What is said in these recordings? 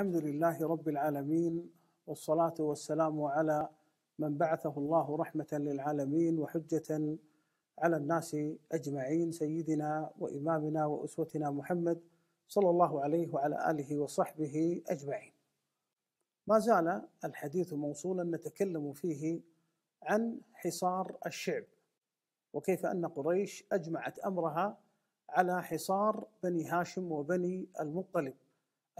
الحمد لله رب العالمين والصلاة والسلام على من بعثه الله رحمة للعالمين وحجة على الناس أجمعين سيدنا وإمامنا وأسوتنا محمد صلى الله عليه وعلى آله وصحبه أجمعين ما زال الحديث موصولا نتكلم فيه عن حصار الشعب وكيف أن قريش أجمعت أمرها على حصار بني هاشم وبني المطلب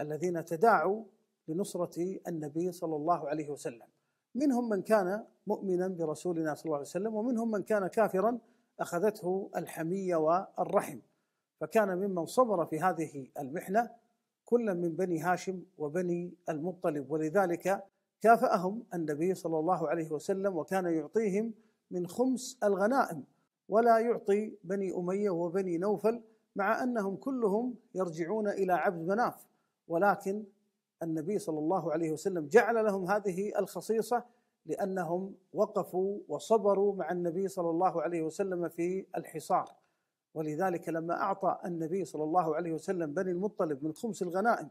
الذين تداعوا لنصرة النبي صلى الله عليه وسلم منهم من كان مؤمنا برسولنا صلى الله عليه وسلم ومنهم من كان كافرا أخذته الحمية والرحم فكان ممن صبر في هذه المحنة كل من بني هاشم وبني المطلب ولذلك كافأهم النبي صلى الله عليه وسلم وكان يعطيهم من خمس الغنائم ولا يعطي بني أمية وبني نوفل مع أنهم كلهم يرجعون إلى عبد مناف ولكن النبي صلى الله عليه وسلم جعل لهم هذه الخصيصه لانهم وقفوا وصبروا مع النبي صلى الله عليه وسلم في الحصار ولذلك لما اعطى النبي صلى الله عليه وسلم بني المطلب من خمس الغنائم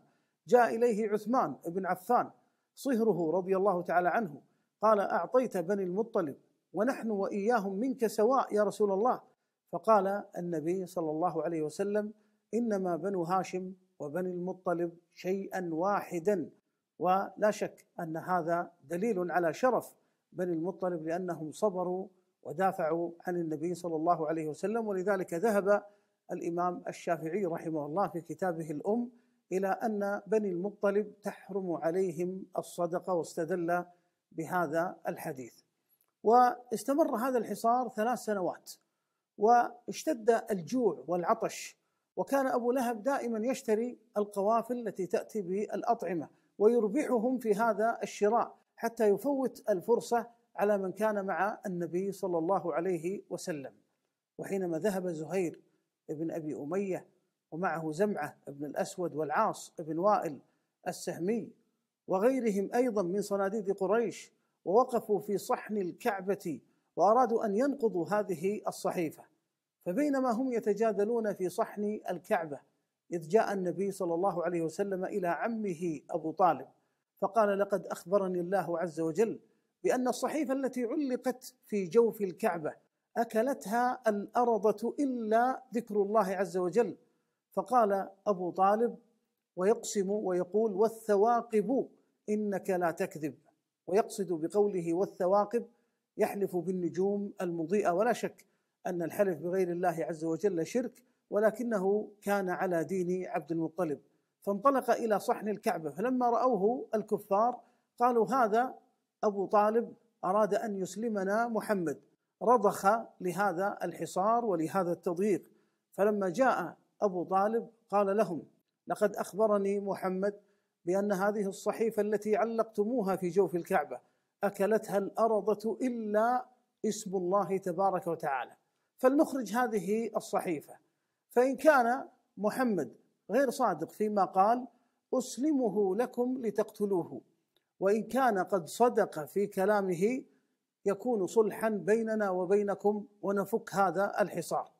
جاء اليه عثمان بن عفان صهره رضي الله تعالى عنه قال اعطيت بني المطلب ونحن واياهم منك سواء يا رسول الله فقال النبي صلى الله عليه وسلم انما بنو هاشم وبني المطلب شيئا واحدا ولا شك ان هذا دليل على شرف بني المطلب لانهم صبروا ودافعوا عن النبي صلى الله عليه وسلم ولذلك ذهب الامام الشافعي رحمه الله في كتابه الام الى ان بني المطلب تحرم عليهم الصدقه واستدل بهذا الحديث. واستمر هذا الحصار ثلاث سنوات واشتد الجوع والعطش وكان أبو لهب دائما يشتري القوافل التي تأتي بالأطعمة ويربحهم في هذا الشراء حتى يفوت الفرصة على من كان مع النبي صلى الله عليه وسلم وحينما ذهب زهير بن أبي أمية ومعه زمعة بن الأسود والعاص بن وائل السهمي وغيرهم أيضا من صناديد قريش ووقفوا في صحن الكعبة وأرادوا أن ينقضوا هذه الصحيفة فبينما هم يتجادلون في صحن الكعبه اذ جاء النبي صلى الله عليه وسلم الى عمه ابو طالب فقال لقد اخبرني الله عز وجل بان الصحيفه التي علقت في جوف الكعبه اكلتها الارضه الا ذكر الله عز وجل فقال ابو طالب ويقسم ويقول والثواقب انك لا تكذب ويقصد بقوله والثواقب يحلف بالنجوم المضيئه ولا شك أن الحلف بغير الله عز وجل شرك ولكنه كان على دين عبد المطلب فانطلق إلى صحن الكعبة فلما رأوه الكفار قالوا هذا أبو طالب أراد أن يسلمنا محمد رضخ لهذا الحصار ولهذا التضييق فلما جاء أبو طالب قال لهم لقد أخبرني محمد بأن هذه الصحيفة التي علقتموها في جوف الكعبة أكلتها الأرضة إلا اسم الله تبارك وتعالى فلنخرج هذه الصحيفة فإن كان محمد غير صادق فيما قال أسلمه لكم لتقتلوه وإن كان قد صدق في كلامه يكون صلحا بيننا وبينكم ونفك هذا الحصار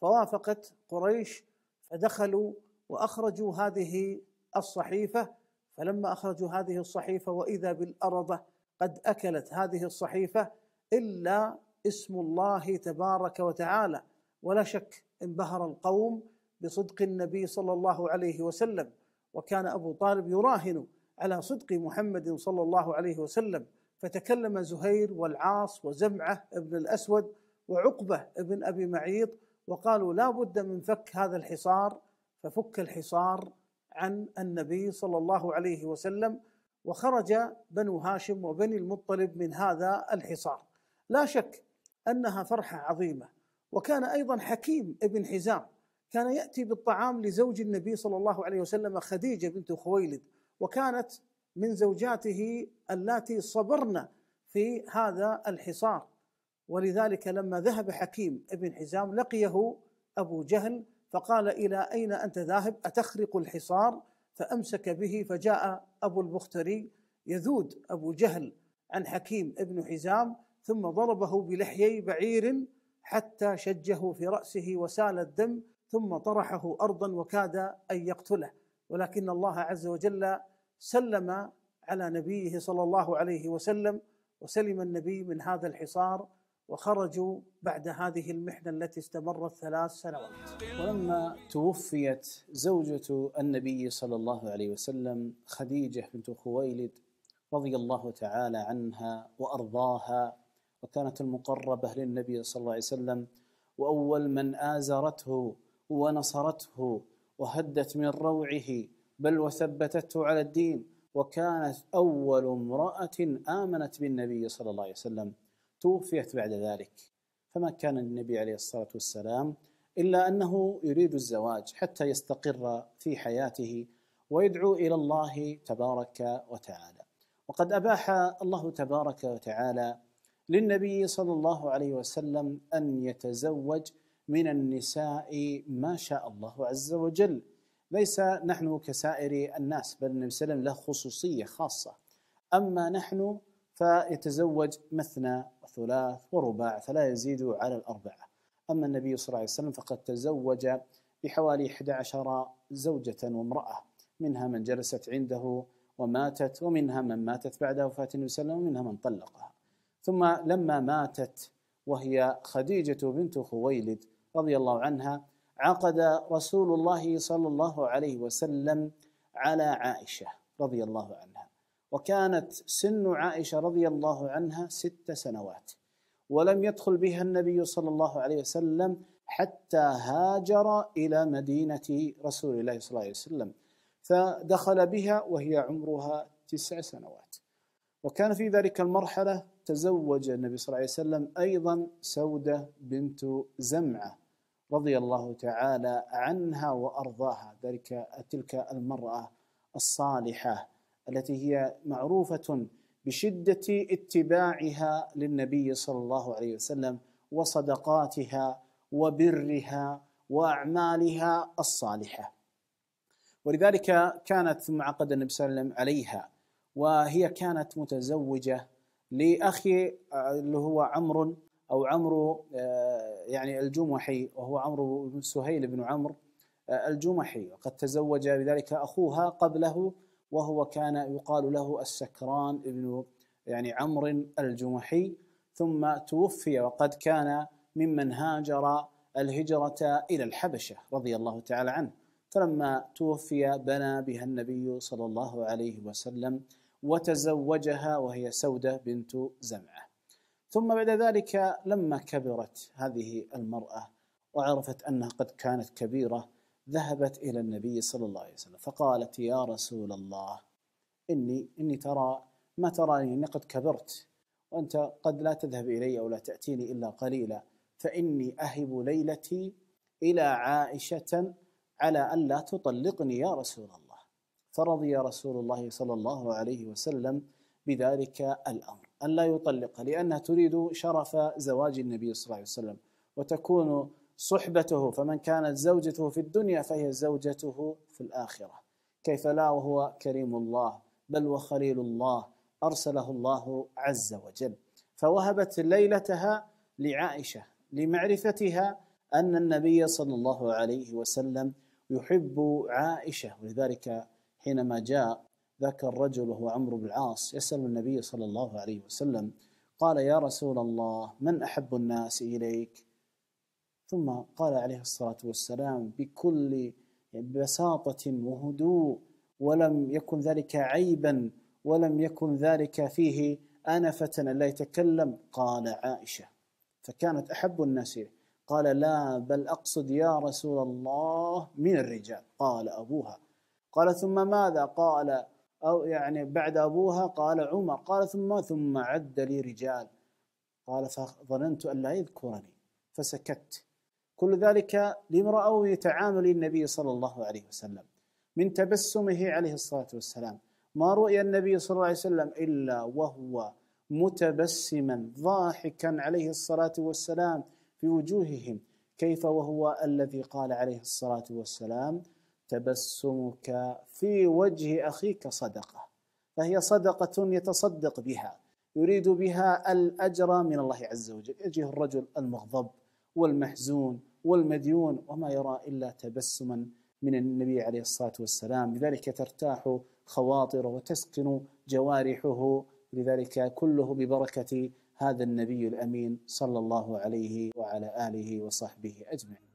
فوافقت قريش فدخلوا واخرجوا هذه الصحيفه فلما اخرجوا هذه الصحيفه واذا بالارضه قد اكلت هذه الصحيفه الا اسم الله تبارك وتعالى ولا شك انبهر القوم بصدق النبي صلى الله عليه وسلم وكان ابو طالب يراهن على صدق محمد صلى الله عليه وسلم فتكلم زهير والعاص وزمعه ابن الاسود وعقبه ابن ابي معيط وقالوا لا بد من فك هذا الحصار ففك الحصار عن النبي صلى الله عليه وسلم وخرج بنو هاشم وبني المطلب من هذا الحصار لا شك أنها فرحة عظيمة وكان أيضا حكيم ابن حزام كان يأتي بالطعام لزوج النبي صلى الله عليه وسلم خديجة بنت خويلد وكانت من زوجاته اللاتي صبرن في هذا الحصار ولذلك لما ذهب حكيم ابن حزام لقيه أبو جهل فقال إلى أين أنت ذاهب أتخرق الحصار فأمسك به فجاء أبو البختري يذود أبو جهل عن حكيم ابن حزام ثم ضربه بلحيي بعير حتى شجه في راسه وسال الدم ثم طرحه ارضا وكاد ان يقتله ولكن الله عز وجل سلم على نبيه صلى الله عليه وسلم وسلم النبي من هذا الحصار وخرجوا بعد هذه المحنة التي استمرت ثلاث سنوات ولما توفيت زوجة النبي صلى الله عليه وسلم خديجة بنت خويلد رضي الله تعالى عنها وأرضاها وكانت المقربة للنبي صلى الله عليه وسلم وأول من آزرته ونصرته وهدت من روعه بل وثبتته على الدين وكانت أول امرأة آمنت بالنبي صلى الله عليه وسلم توفيت بعد ذلك فما كان النبي عليه الصلاة والسلام إلا أنه يريد الزواج حتى يستقر في حياته ويدعو إلى الله تبارك وتعالى وقد أباح الله تبارك وتعالى للنبي صلى الله عليه وسلم أن يتزوج من النساء ما شاء الله عز وجل ليس نحن كسائر الناس بل النبي صلى الله عليه وسلم له خصوصية خاصة أما نحن فيتزوج مثنى وثلاث ورباع فلا يزيد على الأربعة أما النبي صلى الله عليه وسلم فقد تزوج بحوالي 11 زوجة وامرأة منها من جلست عنده وماتت ومنها من ماتت بعد وفاة النبي صلى الله عليه وسلم ومنها من طلقها ثم لما ماتت وهي خديجه بنت خويلد رضي الله عنها عقد رسول الله صلى الله عليه وسلم على عائشه رضي الله عنها وكانت سن عائشه رضي الله عنها ست سنوات ولم يدخل بها النبي صلى الله عليه وسلم حتى هاجر الى مدينه رسول الله صلى الله عليه وسلم فدخل بها وهي عمرها تسع سنوات وكان في ذلك المرحله تزوج النبي صلى الله عليه وسلم أيضا سودة بنت زمعة رضي الله تعالى عنها وأرضاها ذلك تلك المرأة الصالحة التي هي معروفة بشدة اتباعها للنبي صلى الله عليه وسلم وصدقاتها وبرها وأعمالها الصالحة ولذلك كانت معقد النبي صلى الله عليه وسلم عليها وهي كانت متزوجة لاخي آه، اللي هو عمرو او عمرو آه، يعني الجمحي وهو عمرو بن سهيل بن عمرو آه، الجمحي وقد تزوج بذلك اخوها قبله وهو كان يقال له السكران بن يعني عمرو الجمحي ثم توفي وقد كان ممن هاجر الهجرة إلى الحبشة رضي الله تعالى عنه فلما توفي بنى بها النبي صلى الله عليه وسلم وتزوجها وهي سودة بنت زمعة ثم بعد ذلك لما كبرت هذه المرأة وعرفت أنها قد كانت كبيرة ذهبت إلى النبي صلى الله عليه وسلم فقالت يا رسول الله إني إني ترى ما تراني إني قد كبرت وأنت قد لا تذهب إلي أو لا تأتيني إلا قليلا فإني أهب ليلتي إلى عائشة على ألا تطلقني يا رسول الله فرضي رسول الله صلى الله عليه وسلم بذلك الأمر أن لا يطلق لأنها تريد شرف زواج النبي صلى الله عليه وسلم وتكون صحبته فمن كانت زوجته في الدنيا فهي زوجته في الآخرة كيف لا وهو كريم الله بل وخليل الله أرسله الله عز وجل فوهبت ليلتها لعائشة لمعرفتها أن النبي صلى الله عليه وسلم يحب عائشة ولذلك حينما جاء ذاك الرجل وهو عمرو بن العاص يسأل النبي صلى الله عليه وسلم قال يا رسول الله من أحب الناس إليك ثم قال عليه الصلاة والسلام بكل بساطة وهدوء ولم يكن ذلك عيبا ولم يكن ذلك فيه أنفة لا يتكلم قال عائشة فكانت أحب الناس إليه قال لا بل أقصد يا رسول الله من الرجال قال أبوها قال ثم ماذا قال أو يعني بعد أبوها قال عمر قال ثم ثم عد لي رجال قال فظننت أن لا يذكرني فسكت كل ذلك لامرأة يتعامل النبي صلى الله عليه وسلم من تبسمه عليه الصلاة والسلام ما رؤي النبي صلى الله عليه وسلم إلا وهو متبسما ضاحكا عليه الصلاة والسلام في وجوههم كيف وهو الذي قال عليه الصلاة والسلام تبسمك في وجه اخيك صدقه فهي صدقه يتصدق بها يريد بها الاجر من الله عز وجل يجيه الرجل المغضب والمحزون والمديون وما يرى الا تبسما من النبي عليه الصلاه والسلام لذلك ترتاح خواطره وتسكن جوارحه لذلك كله ببركه هذا النبي الامين صلى الله عليه وعلى اله وصحبه اجمعين